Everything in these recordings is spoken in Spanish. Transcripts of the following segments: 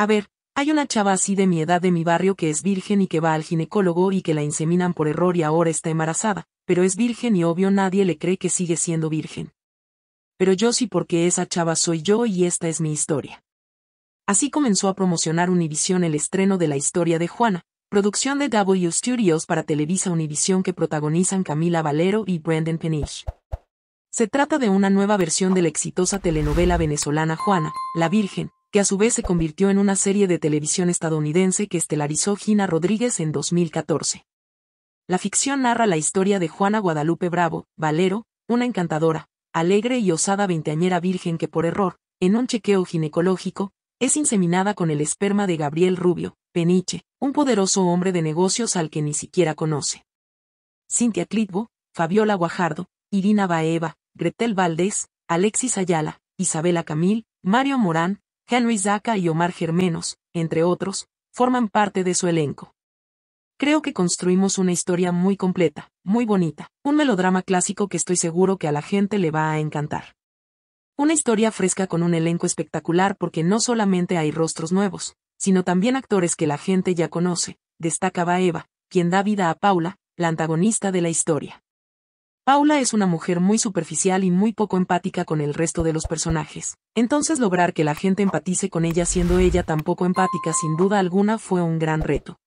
A ver, hay una chava así de mi edad de mi barrio que es virgen y que va al ginecólogo y que la inseminan por error y ahora está embarazada, pero es virgen y obvio nadie le cree que sigue siendo virgen. Pero yo sí porque esa chava soy yo y esta es mi historia. Así comenzó a promocionar Univision el estreno de la historia de Juana, producción de W Studios para Televisa Univisión que protagonizan Camila Valero y Brendan Peniche. Se trata de una nueva versión de la exitosa telenovela venezolana Juana, La Virgen, que a su vez se convirtió en una serie de televisión estadounidense que estelarizó Gina Rodríguez en 2014. La ficción narra la historia de Juana Guadalupe Bravo, Valero, una encantadora, alegre y osada veinteañera virgen que por error, en un chequeo ginecológico, es inseminada con el esperma de Gabriel Rubio, Peniche, un poderoso hombre de negocios al que ni siquiera conoce. Cintia Clitbo, Fabiola Guajardo, Irina Baeva, Gretel Valdés, Alexis Ayala, Isabela Camil, Mario Morán, Henry Zaka y Omar Germenos, entre otros, forman parte de su elenco. Creo que construimos una historia muy completa, muy bonita, un melodrama clásico que estoy seguro que a la gente le va a encantar. Una historia fresca con un elenco espectacular porque no solamente hay rostros nuevos, sino también actores que la gente ya conoce, destacaba Eva, quien da vida a Paula, la antagonista de la historia. Paula es una mujer muy superficial y muy poco empática con el resto de los personajes. Entonces lograr que la gente empatice con ella siendo ella tan poco empática sin duda alguna fue un gran reto.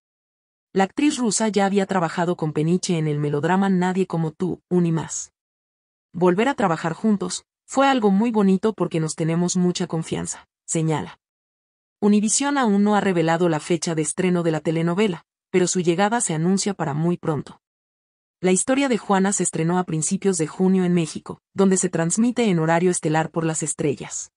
La actriz rusa ya había trabajado con Peniche en el melodrama Nadie como tú, un y más. Volver a trabajar juntos, fue algo muy bonito porque nos tenemos mucha confianza, señala. Univision aún no ha revelado la fecha de estreno de la telenovela, pero su llegada se anuncia para muy pronto. La historia de Juana se estrenó a principios de junio en México, donde se transmite en horario estelar por las estrellas.